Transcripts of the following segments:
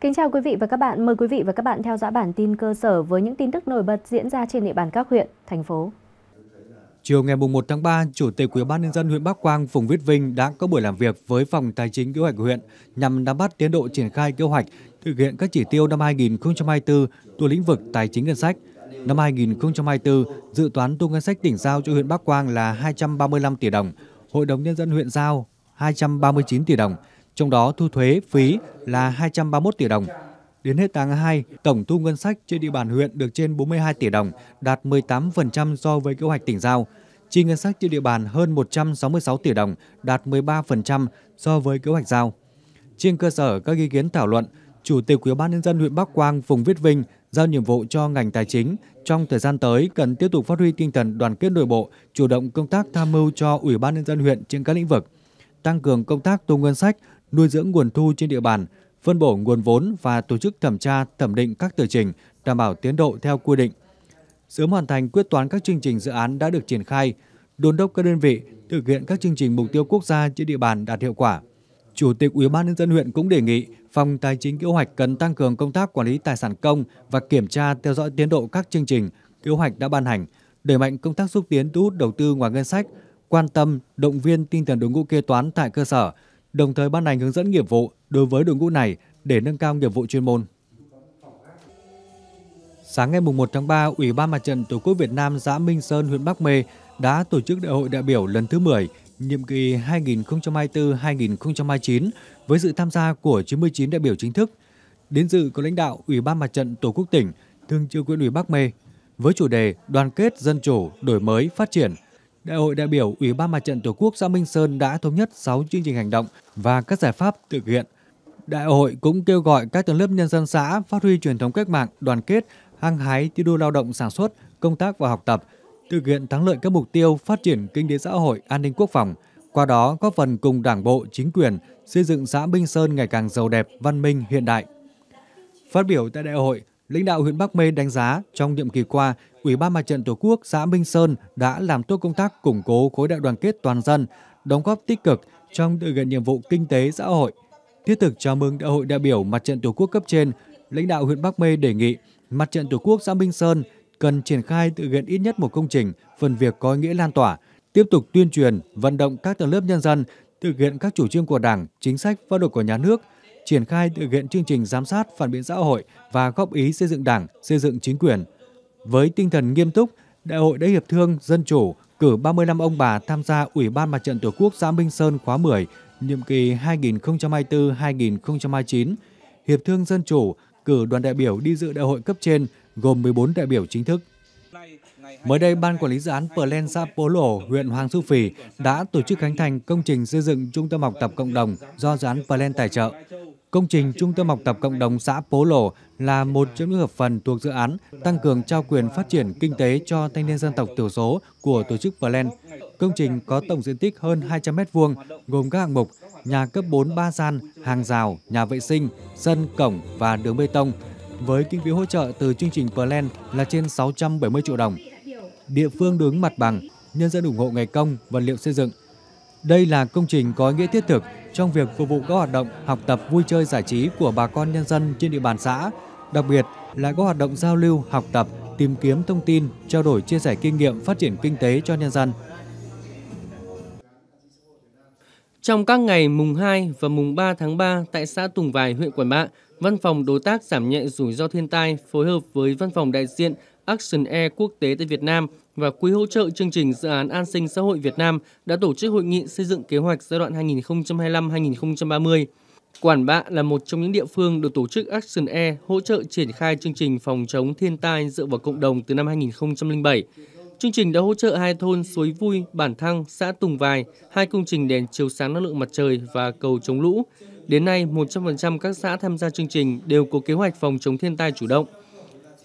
Kính chào quý vị và các bạn. Mời quý vị và các bạn theo dõi bản tin cơ sở với những tin tức nổi bật diễn ra trên địa bàn các huyện, thành phố. Chiều ngày 1 tháng 3, Chủ tịch Ủy ban nhân dân huyện Bắc Quang Phùng Viết Vinh đã có buổi làm việc với Phòng Tài chính Kế hoạch huyện nhằm nắm bắt tiến độ triển khai kế hoạch thực hiện các chỉ tiêu năm 2024 thuộc lĩnh vực tài chính ngân sách. Năm 2024, dự toán thu ngân sách tỉnh giao cho huyện Bắc Quang là 235 tỷ đồng, Hội đồng nhân dân huyện giao 239 tỷ đồng, trong đó thu thuế phí là 231 tỷ đồng. Đến hết tháng 2, tổng thu ngân sách trên địa bàn huyện được trên 42 tỷ đồng, đạt 18% so với kế hoạch tỉnh giao. Chi ngân sách trên địa bàn hơn 166 tỷ đồng, đạt 13% so với kế hoạch giao. Trên cơ sở các ý kiến thảo luận, Chủ tịch Ủy ban nhân dân huyện Bắc Quang Phùng Viết Vinh giao nhiệm vụ cho ngành tài chính trong thời gian tới cần tiếp tục phát huy tinh thần đoàn kết nội bộ, chủ động công tác tham mưu cho Ủy ban nhân dân huyện trên các lĩnh vực, tăng cường công tác thu ngân sách, nuôi dưỡng nguồn thu trên địa bàn, phân bổ nguồn vốn và tổ chức thẩm tra, thẩm định các tờ trình, đảm bảo tiến độ theo quy định. Sớm hoàn thành quyết toán các chương trình dự án đã được triển khai, đôn đốc các đơn vị thực hiện các chương trình mục tiêu quốc gia trên địa bàn đạt hiệu quả. Chủ tịch Ủy ban nhân dân huyện cũng đề nghị Phòng Tài chính kế hoạch cần tăng cường công tác quản lý tài sản công và kiểm tra theo dõi tiến độ các chương trình kế hoạch đã ban hành, đẩy mạnh công tác xúc tiến thu hút đầu tư ngoài ngân sách, quan tâm động viên tinh thần đội ngũ kế toán tại cơ sở, đồng thời ban hành hướng dẫn nghiệp vụ đối với đội ngũ này để nâng cao nghiệp vụ chuyên môn. Sáng ngày 1 tháng 3, Ủy ban Mặt trận Tổ quốc Việt Nam xã Minh Sơn, huyện Bắc Mê đã tổ chức đại hội đại biểu lần thứ 10, nhiệm kỳ 2024-2029 với sự tham gia của 99 đại biểu chính thức. Đến dự có lãnh đạo Ủy ban Mặt trận Tổ quốc tỉnh, Thường trực huyện ủy Bắc Mê với chủ đề Đoàn kết dân chủ, đổi mới, phát triển – Đại hội đại biểu Ủy ban Mặt trận Tổ quốc xã Minh Sơn đã thống nhất 6 chương trình hành động và các giải pháp thực hiện. Đại hội cũng kêu gọi các tầng lớp nhân dân xã phát huy truyền thống cách mạng, đoàn kết, hăng hái thi đua lao động sản xuất, công tác và học tập, thực hiện thắng lợi các mục tiêu phát triển kinh tế xã hội, an ninh quốc phòng, qua đó góp phần cùng Đảng bộ, chính quyền xây dựng xã Minh Sơn ngày càng giàu đẹp, văn minh, hiện đại. Phát biểu tại đại hội, lãnh đạo huyện Bắc Mê đánh giá trong nhiệm kỳ qua, Ủy ban Mặt trận Tổ quốc xã Minh Sơn đã làm tốt công tác củng cố khối đại đoàn kết toàn dân, đóng góp tích cực trong thực hiện nhiệm vụ kinh tế xã hội. Thiết thực chào mừng Đại hội đại biểu Mặt trận Tổ quốc cấp trên, lãnh đạo huyện Bắc Mê đề nghị Mặt trận Tổ quốc xã Minh Sơn cần triển khai thực hiện ít nhất một công trình, phần việc có nghĩa lan tỏa, tiếp tục tuyên truyền, vận động các tầng lớp nhân dân thực hiện các chủ trương của Đảng, chính sách pháp luật của nhà nước, triển khai thực hiện chương trình giám sát phản biện xã hội và góp ý xây dựng Đảng, xây dựng chính quyền. Với tinh thần nghiêm túc, Đại hội đã hiệp thương dân chủ cử 35 ông bà tham gia Ủy ban Mặt trận Tổ quốc xã Minh Sơn khóa 10, nhiệm kỳ 2024-2029. Hiệp thương dân chủ cử đoàn đại biểu đi dự đại hội cấp trên gồm 14 đại biểu chính thức. Mới đây, Ban Quản lý Dự án Plan xã Pố Lổ, huyện Hoàng Su Phì đã tổ chức khánh thành công trình xây dựng Trung tâm học tập cộng đồng do Dự án Plan tài trợ. Công trình Trung tâm học tập cộng đồng xã Pố Lổ là một trong những hợp phần thuộc dự án tăng cường trao quyền phát triển kinh tế cho thanh niên dân tộc thiểu số của tổ chức Plan. Công trình có tổng diện tích hơn 200 m2, gồm các hạng mục nhà cấp 4 ba gian, hàng rào, nhà vệ sinh, sân, cổng và đường bê tông với kinh phí hỗ trợ từ chương trình Plan là trên 670 triệu đồng. Địa phương đứng mặt bằng, nhân dân ủng hộ ngày công, vật liệu xây dựng. Đây là công trình có nghĩa thiết thực trong việc phục vụ các hoạt động học tập vui chơi giải trí của bà con nhân dân trên địa bàn xã, đặc biệt là các hoạt động giao lưu, học tập, tìm kiếm thông tin, trao đổi chia sẻ kinh nghiệm phát triển kinh tế cho nhân dân. Trong các ngày mùng 2 và mùng 3 tháng 3 tại xã Tùng Vài, huyện Quản Bạ, Văn phòng Đối tác Giảm nhẹ rủi ro thiên tai phối hợp với Văn phòng đại diện Action Air quốc tế tại Việt Nam và Quỹ hỗ trợ chương trình dự án an sinh xã hội Việt Nam đã tổ chức hội nghị xây dựng kế hoạch giai đoạn 2025-2030. Quản Bạ là một trong những địa phương được tổ chức Action Air hỗ trợ triển khai chương trình phòng chống thiên tai dựa vào cộng đồng từ năm 2007. Chương trình đã hỗ trợ hai thôn Suối Vui, Bản Thăng, xã Tùng Vài, hai công trình đèn chiếu sáng năng lượng mặt trời và cầu chống lũ. Đến nay, 100% các xã tham gia chương trình đều có kế hoạch phòng chống thiên tai chủ động.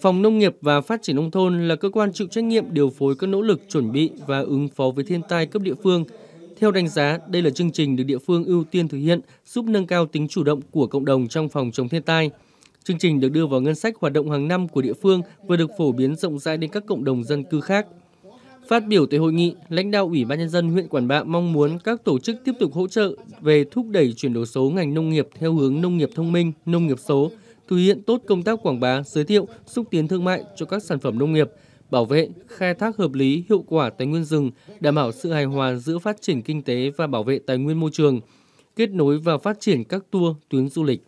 Phòng Nông nghiệp và Phát triển Nông thôn là cơ quan chịu trách nhiệm điều phối các nỗ lực chuẩn bị và ứng phó với thiên tai cấp địa phương. Theo đánh giá, đây là chương trình được địa phương ưu tiên thực hiện giúp nâng cao tính chủ động của cộng đồng trong phòng chống thiên tai. Chương trình được đưa vào ngân sách hoạt động hàng năm của địa phương và được phổ biến rộng rãi đến các cộng đồng dân cư khác. Phát biểu tại hội nghị, lãnh đạo Ủy ban nhân dân huyện Quản Bạ mong muốn các tổ chức tiếp tục hỗ trợ về thúc đẩy chuyển đổi số ngành nông nghiệp theo hướng nông nghiệp thông minh, nông nghiệp số – thực hiện tốt công tác quảng bá, giới thiệu, xúc tiến thương mại cho các sản phẩm nông nghiệp, bảo vệ, khai thác hợp lý, hiệu quả tài nguyên rừng, đảm bảo sự hài hòa giữa phát triển kinh tế và bảo vệ tài nguyên môi trường, kết nối và phát triển các tour, tuyến du lịch.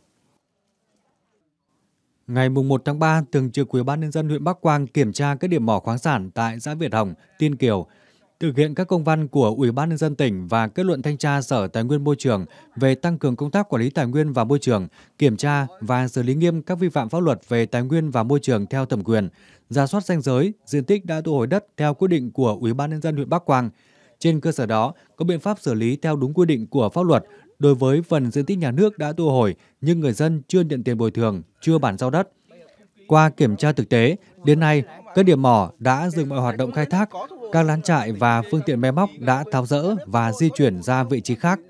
Ngày 1 tháng 3, Thường trực Ủy ban nhân dân huyện Bắc Quang kiểm tra các điểm mỏ khoáng sản tại xã Việt Hồng, Tiên Kiều thực hiện các công văn của Ủy ban nhân dân tỉnh và kết luận thanh tra Sở Tài nguyên Môi trường về tăng cường công tác quản lý tài nguyên và môi trường, kiểm tra và xử lý nghiêm các vi phạm pháp luật về tài nguyên và môi trường theo thẩm quyền, ra soát danh giới, diện tích đã thu hồi đất theo quyết định của Ủy ban nhân dân huyện Bắc Quang. Trên cơ sở đó, có biện pháp xử lý theo đúng quy định của pháp luật đối với phần diện tích nhà nước đã thu hồi nhưng người dân chưa nhận tiền bồi thường, chưa bản giao đất. Qua kiểm tra thực tế, đến nay các điểm mỏ đã dừng mọi hoạt động khai thác, các lán trại và phương tiện máy móc đã tháo rỡ và di chuyển ra vị trí khác.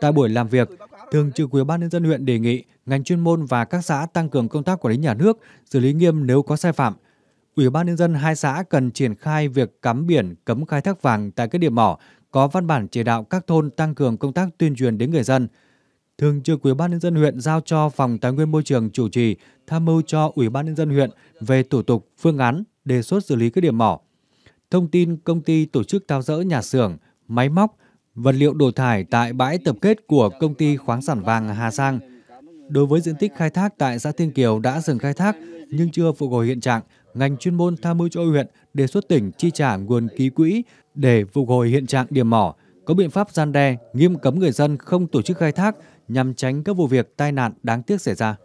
Tại buổi làm việc, Thường trực Ủy ban nhân dân huyện đề nghị ngành chuyên môn và các xã tăng cường công tác quản lý nhà nước, xử lý nghiêm nếu có sai phạm. Ủy ban nhân dân hai xã cần triển khai việc cắm biển cấm khai thác vàng tại các điểm mỏ, có văn bản chỉ đạo các thôn tăng cường công tác tuyên truyền đến người dân, Thường trực Ủy ban nhân dân huyện giao cho Phòng Tài nguyên Môi trường chủ trì tham mưu cho Ủy ban nhân dân huyện về thủ tục, phương án, đề xuất xử lý các điểm mỏ. Thông tin công ty tổ chức tháo rỡ nhà xưởng, máy móc, vật liệu đổ thải tại bãi tập kết của công ty khoáng sản vàng Hà Giang. Đối với diện tích khai thác tại xã Thiên Kiều đã dừng khai thác nhưng chưa phục hồi hiện trạng, ngành chuyên môn tham mưu cho huyện đề xuất tỉnh chi trả nguồn ký quỹ để phục hồi hiện trạng điểm mỏ, có biện pháp gian đe, nghiêm cấm người dân không tổ chức khai thác nhằm tránh các vụ việc tai nạn đáng tiếc xảy ra.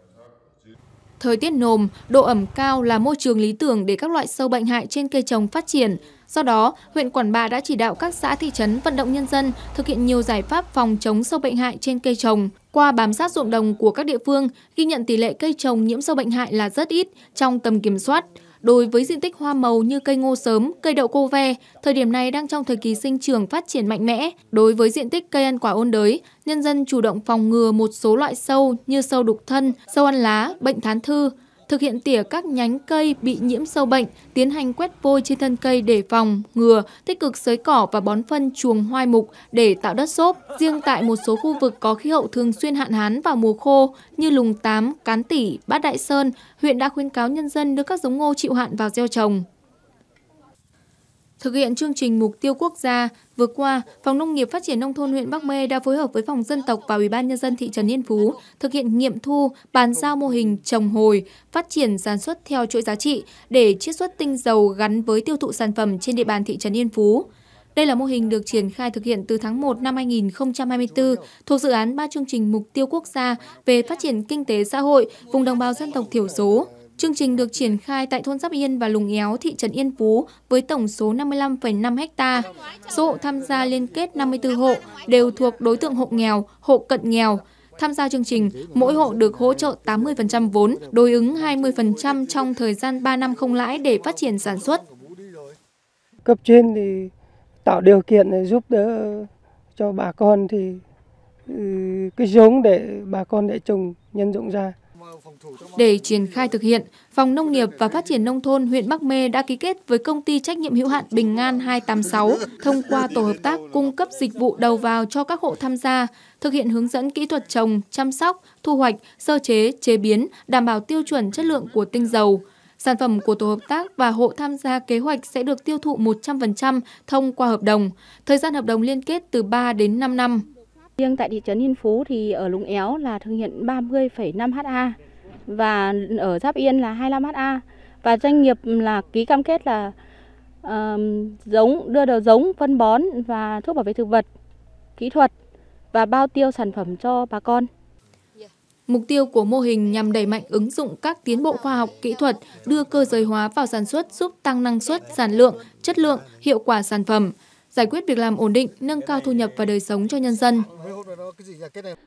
Thời tiết nồm, độ ẩm cao là môi trường lý tưởng để các loại sâu bệnh hại trên cây trồng phát triển. Do đó, huyện Quản Bạ đã chỉ đạo các xã thị trấn vận động nhân dân thực hiện nhiều giải pháp phòng chống sâu bệnh hại trên cây trồng. Qua bám sát ruộng đồng của các địa phương, ghi nhận tỷ lệ cây trồng nhiễm sâu bệnh hại là rất ít trong tầm kiểm soát. Đối với diện tích hoa màu như cây ngô sớm, cây đậu cô ve, thời điểm này đang trong thời kỳ sinh trưởng phát triển mạnh mẽ. Đối với diện tích cây ăn quả ôn đới, nhân dân chủ động phòng ngừa một số loại sâu như sâu đục thân, sâu ăn lá, bệnh thán thư, thực hiện tỉa các nhánh cây bị nhiễm sâu bệnh, tiến hành quét vôi trên thân cây để phòng, ngừa, tích cực sới cỏ và bón phân chuồng hoai mục để tạo đất xốp. Riêng tại một số khu vực có khí hậu thường xuyên hạn hán vào mùa khô như Lùng Tám, Cán Tỉ, Bát Đại Sơn, huyện đã khuyến cáo nhân dân đưa các giống ngô chịu hạn vào gieo trồng. Thực hiện chương trình mục tiêu quốc gia, vừa qua, Phòng Nông nghiệp Phát triển Nông thôn huyện Bắc Mê đã phối hợp với Phòng Dân tộc và Ủy ban Nhân dân thị trấn Yên Phú thực hiện nghiệm thu, bàn giao mô hình trồng hồi, phát triển sản xuất theo chuỗi giá trị để chiết xuất tinh dầu gắn với tiêu thụ sản phẩm trên địa bàn thị trấn Yên Phú. Đây là mô hình được triển khai thực hiện từ tháng 1 năm 2024 thuộc dự án ba chương trình mục tiêu quốc gia về phát triển kinh tế xã hội vùng đồng bào dân tộc thiểu số. Chương trình được triển khai tại thôn Giáp Yên và Lùng Éo, thị trấn Yên Phú với tổng số 55,5 ha. Số hộ tham gia liên kết 54 hộ đều thuộc đối tượng hộ nghèo, hộ cận nghèo. Tham gia chương trình, mỗi hộ được hỗ trợ 80% vốn, đối ứng 20% trong thời gian 3 năm không lãi để phát triển sản xuất. Cấp trên thì tạo điều kiện để giúp đỡ cho bà con thì ừ, cái giống để bà con để trồng nhân rộng ra để triển khai thực hiện, Phòng Nông nghiệp và Phát triển Nông thôn huyện Bắc Mê đã ký kết với công ty trách nhiệm hữu hạn Bình An 286 thông qua tổ hợp tác cung cấp dịch vụ đầu vào cho các hộ tham gia, thực hiện hướng dẫn kỹ thuật trồng, chăm sóc, thu hoạch, sơ chế, chế biến, đảm bảo tiêu chuẩn chất lượng của tinh dầu. Sản phẩm của tổ hợp tác và hộ tham gia kế hoạch sẽ được tiêu thụ 100% thông qua hợp đồng. Thời gian hợp đồng liên kết từ 3 đến 5 năm. Riêng tại thị trấn Yên Phú thì ở Lũng Éo là thực hiện 30,5 ha và ở Giáp Yên là 25 ha và doanh nghiệp là ký cam kết là uh, giống đưa đầu giống phân bón và thuốc bảo vệ thực vật kỹ thuật và bao tiêu sản phẩm cho bà con. Mục tiêu của mô hình nhằm đẩy mạnh ứng dụng các tiến bộ khoa học, kỹ thuật, đưa cơ giới hóa vào sản xuất giúp tăng năng suất, sản lượng, chất lượng, hiệu quả sản phẩm giải quyết việc làm ổn định, nâng cao thu nhập và đời sống cho nhân dân.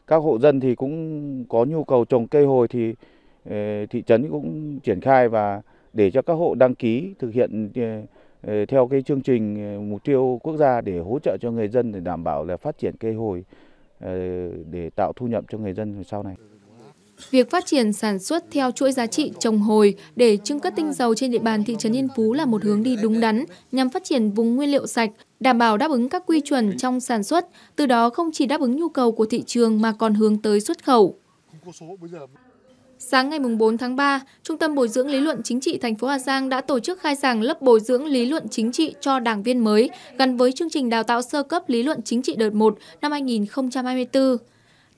Các hộ dân thì cũng có nhu cầu trồng cây hồi thì ờ, thị trấn cũng triển khai và để cho các hộ đăng ký thực hiện ờ, ờ, theo cái chương trình mục tiêu quốc gia để hỗ trợ cho người dân để đảm bảo là phát triển cây hồi để tạo thu nhập cho người dân sau này. Việc phát triển sản xuất theo chuỗi giá trị trồng hồi để trưng cất tinh dầu trên địa bàn thị trấn Yên Phú là một hướng đi đúng đắn nhằm phát triển vùng nguyên liệu sạch, đảm bảo đáp ứng các quy chuẩn trong sản xuất, từ đó không chỉ đáp ứng nhu cầu của thị trường mà còn hướng tới xuất khẩu. Sáng ngày 4 tháng 3, Trung tâm Bồi dưỡng Lý luận Chính trị thành phố Hà Giang đã tổ chức khai giảng lớp bồi dưỡng lý luận chính trị cho đảng viên mới gắn với chương trình đào tạo sơ cấp lý luận chính trị đợt 1 năm 2024.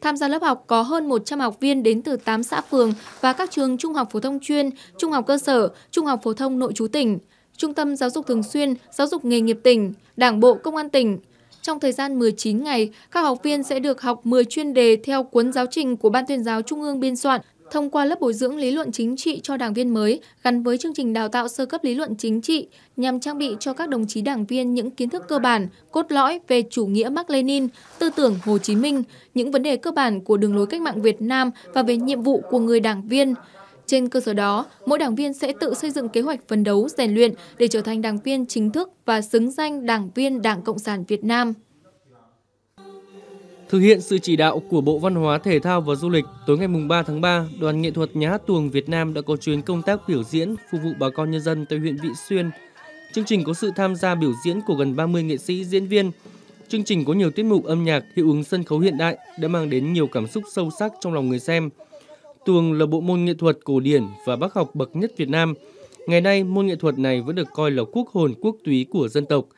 Tham gia lớp học có hơn 100 học viên đến từ 8 xã phường và các trường trung học phổ thông chuyên, trung học cơ sở, trung học phổ thông nội trú tỉnh, Trung tâm Giáo dục Thường xuyên, Giáo dục Nghề nghiệp tỉnh, Đảng bộ Công an tỉnh. Trong thời gian 19 ngày, các học viên sẽ được học 10 chuyên đề theo cuốn giáo trình của Ban tuyên giáo Trung ương biên soạn thông qua lớp bồi dưỡng lý luận chính trị cho đảng viên mới gắn với chương trình đào tạo sơ cấp lý luận chính trị nhằm trang bị cho các đồng chí đảng viên những kiến thức cơ bản, cốt lõi về chủ nghĩa Mark Lenin, tư tưởng Hồ Chí Minh, những vấn đề cơ bản của đường lối cách mạng Việt Nam và về nhiệm vụ của người đảng viên. Trên cơ sở đó, mỗi đảng viên sẽ tự xây dựng kế hoạch phấn đấu rèn luyện để trở thành đảng viên chính thức và xứng danh đảng viên Đảng Cộng sản Việt Nam. Thực hiện sự chỉ đạo của Bộ Văn hóa Thể thao và Du lịch, tối ngày 3 tháng 3, Đoàn nghệ thuật Nhà hát Tuồng Việt Nam đã có chuyến công tác biểu diễn phục vụ bà con nhân dân tại huyện Vị Xuyên. Chương trình có sự tham gia biểu diễn của gần 30 nghệ sĩ diễn viên. Chương trình có nhiều tiết mục âm nhạc hiệu ứng sân khấu hiện đại đã mang đến nhiều cảm xúc sâu sắc trong lòng người xem. Tuồng là bộ môn nghệ thuật cổ điển và bác học bậc nhất Việt Nam. Ngày nay, môn nghệ thuật này vẫn được coi là quốc hồn quốc túy của dân tộc –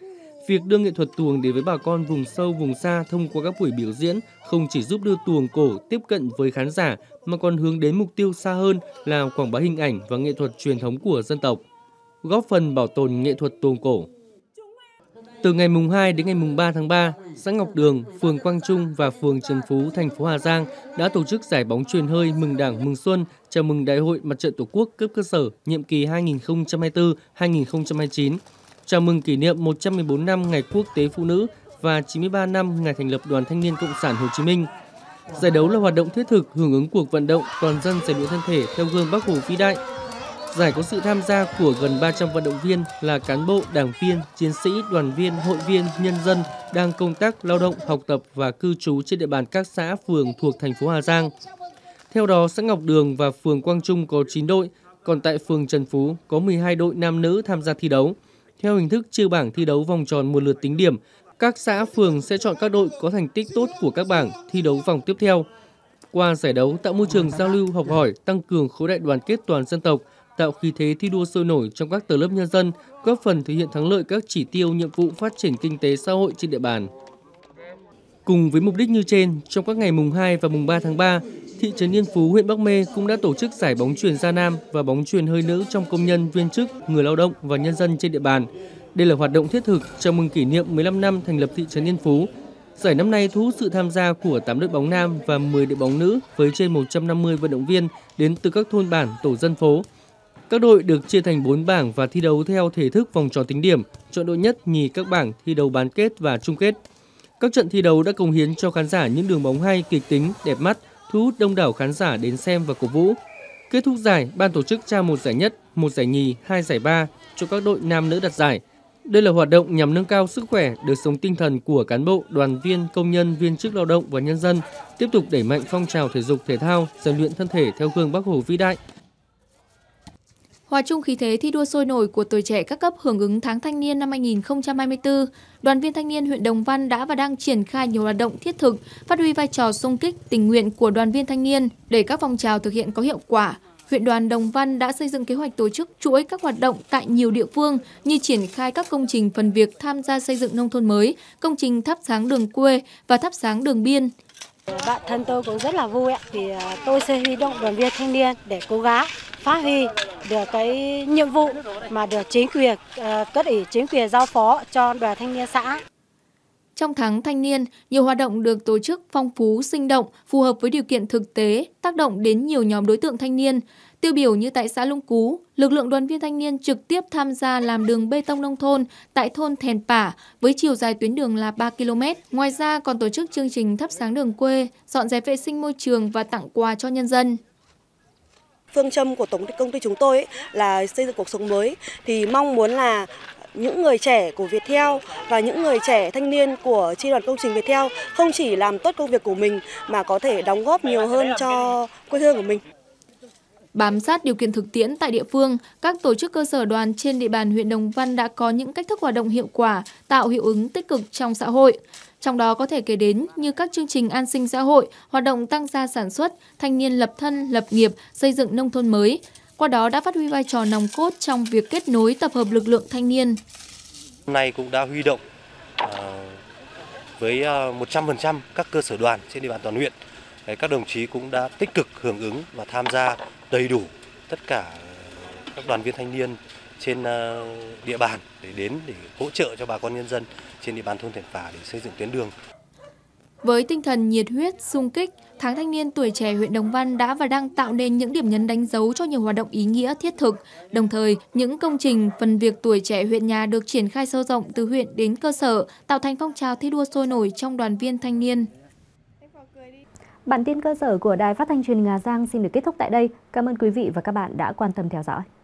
Việc đưa nghệ thuật tuồng đến với bà con vùng sâu, vùng xa thông qua các buổi biểu diễn không chỉ giúp đưa tuồng cổ tiếp cận với khán giả mà còn hướng đến mục tiêu xa hơn là quảng bá hình ảnh và nghệ thuật truyền thống của dân tộc, góp phần bảo tồn nghệ thuật tuồng cổ. Từ ngày mùng 2 đến ngày mùng 3 tháng 3, xã Ngọc Đường, phường Quang Trung và phường Trần Phú, thành phố Hà Giang đã tổ chức giải bóng truyền hơi mừng Đảng mừng Xuân chào mừng Đại hội Mặt trận Tổ quốc cấp cơ sở nhiệm kỳ 2024-2029 chào mừng kỷ niệm 114 năm Ngày Quốc tế Phụ nữ và 93 năm ngày thành lập Đoàn Thanh niên Cộng sản Hồ Chí Minh. Giải đấu là hoạt động thiết thực hưởng ứng cuộc vận động toàn dân rèn luyện thân thể theo gương Bác Hồ vĩ đại. Giải có sự tham gia của gần 300 vận động viên là cán bộ, đảng viên, chiến sĩ, đoàn viên, hội viên, nhân dân đang công tác lao động, học tập và cư trú trên địa bàn các xã, phường thuộc thành phố Hà Giang. Theo đó, xã Ngọc Đường và phường Quang Trung có 9 đội, còn tại phường Trần Phú có 12 đội nam nữ tham gia thi đấu. Theo hình thức chia bảng thi đấu vòng tròn một lượt tính điểm, các xã phường sẽ chọn các đội có thành tích tốt của các bảng thi đấu vòng tiếp theo. Qua giải đấu tạo môi trường giao lưu học hỏi, tăng cường khối đại đoàn kết toàn dân tộc, tạo khí thế thi đua sôi nổi trong các tầng lớp nhân dân, góp phần thực hiện thắng lợi các chỉ tiêu nhiệm vụ phát triển kinh tế xã hội trên địa bàn. Cùng với mục đích như trên, trong các ngày mùng 2 và mùng 3 tháng 3, thị trấn Yên Phú, huyện Bắc Mê cũng đã tổ chức giải bóng truyền gia nam và bóng truyền hơi nữ trong công nhân, viên chức, người lao động và nhân dân trên địa bàn. Đây là hoạt động thiết thực chào mừng kỷ niệm 15 năm thành lập thị trấn Yên Phú. Giải năm nay thu hút sự tham gia của 8 đội bóng nam và 10 đội bóng nữ với trên 150 vận động viên đến từ các thôn bản, tổ dân phố. Các đội được chia thành 4 bảng và thi đấu theo thể thức vòng tròn tính điểm, chọn đội nhất nhì các bảng thi đấu bán kết và chung kết. Các trận thi đấu đã cống hiến cho khán giả những đường bóng hay, kịch tính, đẹp mắt, thu hút đông đảo khán giả đến xem và cổ vũ. Kết thúc giải, ban tổ chức trao một giải nhất, một giải nhì, hai giải ba cho các đội nam nữ đặt giải. Đây là hoạt động nhằm nâng cao sức khỏe, đời sống tinh thần của cán bộ, đoàn viên, công nhân, viên chức lao động và nhân dân, tiếp tục đẩy mạnh phong trào thể dục thể thao, rèn luyện thân thể theo gương Bác Hồ vĩ đại, Hòa chung khí thế thi đua sôi nổi của tuổi trẻ các cấp hưởng ứng tháng thanh niên năm 2024, đoàn viên thanh niên huyện Đồng Văn đã và đang triển khai nhiều hoạt động thiết thực, phát huy vai trò sung kích tình nguyện của đoàn viên thanh niên để các phong trào thực hiện có hiệu quả. Huyện đoàn Đồng Văn đã xây dựng kế hoạch tổ chức chuỗi các hoạt động tại nhiều địa phương như triển khai các công trình phần việc tham gia xây dựng nông thôn mới, công trình thắp sáng đường quê và thắp sáng đường biên, Ờ, bạn thân tôi cũng rất là vui ạ, vì ờ, tôi sẽ huy động đoàn viên thanh niên để cố gắng phát huy được cái nhiệm vụ mà được chính quyền, ờ, cấp ủy chính quyền giao phó cho đoàn thanh niên xã. Trong tháng thanh niên, nhiều hoạt động được tổ chức phong phú, sinh động, phù hợp với điều kiện thực tế, tác động đến nhiều nhóm đối tượng thanh niên. Tiêu biểu như tại xã Lũng Cú, lực lượng đoàn viên thanh niên trực tiếp tham gia làm đường bê tông nông thôn tại thôn Thèn Pả với chiều dài tuyến đường là 3 km. Ngoài ra còn tổ chức chương trình thắp sáng đường quê, dọn dẹp vệ sinh môi trường và tặng quà cho nhân dân. Phương châm của tổng công ty chúng tôi là xây dựng cuộc sống mới thì mong muốn là những người trẻ của Viettel và những người trẻ thanh niên của chi đoàn công trình Viettel không chỉ làm tốt công việc của mình mà có thể đóng góp nhiều hơn cho quê hương của mình. Bám sát điều kiện thực tiễn tại địa phương, các tổ chức cơ sở đoàn trên địa bàn huyện Đồng Văn đã có những cách thức hoạt động hiệu quả, tạo hiệu ứng tích cực trong xã hội. Trong đó có thể kể đến như các chương trình an sinh xã hội, hoạt động tăng gia sản xuất, thanh niên lập thân, lập nghiệp, xây dựng nông thôn mới. Qua đó đã phát huy vai trò nòng cốt trong việc kết nối tập hợp lực lượng thanh niên. Hôm nay cũng đã huy động ờ, với 100% ờ, các cơ sở đoàn trên địa bàn toàn huyện. Các đồng chí cũng đã tích cực hưởng ứng và tham gia đầy đủ tất cả các đoàn viên thanh niên trên ờ, địa bàn để đến để hỗ trợ cho bà con nhân dân trên địa bàn thôn Thiện Phả để xây dựng tuyến đường. Với tinh thần nhiệt huyết, sung kích, Tháng Thanh niên Tuổi Trẻ huyện Đồng Văn đã và đang tạo nên những điểm nhấn đánh dấu cho nhiều hoạt động ý nghĩa thiết thực. Đồng thời, những công trình, phần việc Tuổi Trẻ huyện nhà được triển khai sâu rộng từ huyện đến cơ sở, tạo thành phong trào thi đua sôi nổi trong đoàn viên thanh niên. Bản tin cơ sở của Đài Phát thanh Truyền hình Hà Giang xin được kết thúc tại đây. Cảm ơn quý vị và các bạn đã quan tâm theo dõi.